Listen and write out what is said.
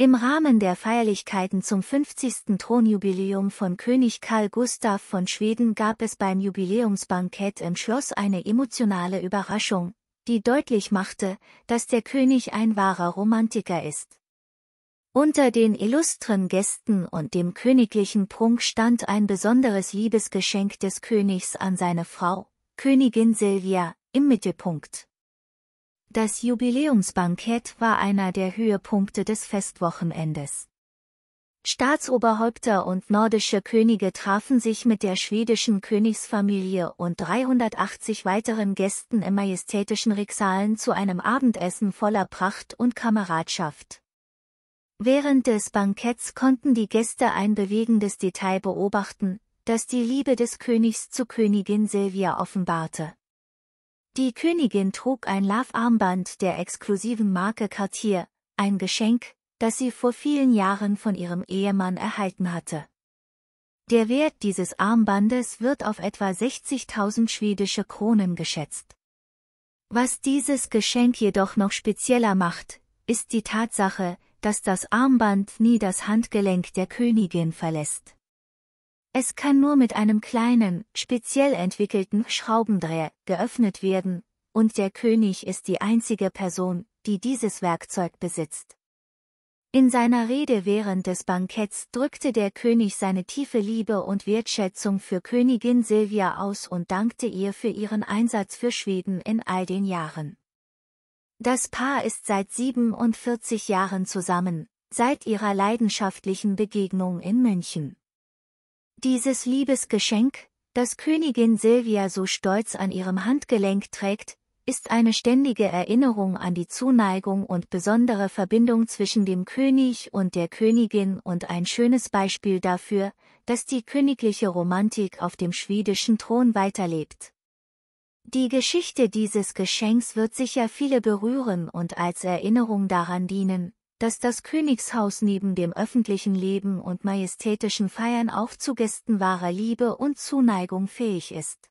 Im Rahmen der Feierlichkeiten zum 50. Thronjubiläum von König Karl Gustav von Schweden gab es beim Jubiläumsbankett im Schloss eine emotionale Überraschung, die deutlich machte, dass der König ein wahrer Romantiker ist. Unter den illustren Gästen und dem königlichen Prunk stand ein besonderes Liebesgeschenk des Königs an seine Frau, Königin Silvia, im Mittelpunkt. Das Jubiläumsbankett war einer der Höhepunkte des Festwochenendes. Staatsoberhäupter und nordische Könige trafen sich mit der schwedischen Königsfamilie und 380 weiteren Gästen im majestätischen Rixalen zu einem Abendessen voller Pracht und Kameradschaft. Während des Banketts konnten die Gäste ein bewegendes Detail beobachten, das die Liebe des Königs zu Königin Silvia offenbarte. Die Königin trug ein Love-Armband der exklusiven Marke Cartier, ein Geschenk, das sie vor vielen Jahren von ihrem Ehemann erhalten hatte. Der Wert dieses Armbandes wird auf etwa 60.000 schwedische Kronen geschätzt. Was dieses Geschenk jedoch noch spezieller macht, ist die Tatsache, dass das Armband nie das Handgelenk der Königin verlässt. Es kann nur mit einem kleinen, speziell entwickelten Schraubendreher geöffnet werden, und der König ist die einzige Person, die dieses Werkzeug besitzt. In seiner Rede während des Banketts drückte der König seine tiefe Liebe und Wertschätzung für Königin Silvia aus und dankte ihr für ihren Einsatz für Schweden in all den Jahren. Das Paar ist seit 47 Jahren zusammen, seit ihrer leidenschaftlichen Begegnung in München. Dieses Liebesgeschenk, das Königin Silvia so stolz an ihrem Handgelenk trägt, ist eine ständige Erinnerung an die Zuneigung und besondere Verbindung zwischen dem König und der Königin und ein schönes Beispiel dafür, dass die königliche Romantik auf dem schwedischen Thron weiterlebt. Die Geschichte dieses Geschenks wird sicher viele berühren und als Erinnerung daran dienen, dass das Königshaus neben dem öffentlichen Leben und majestätischen Feiern auch zu Gästen wahrer Liebe und Zuneigung fähig ist.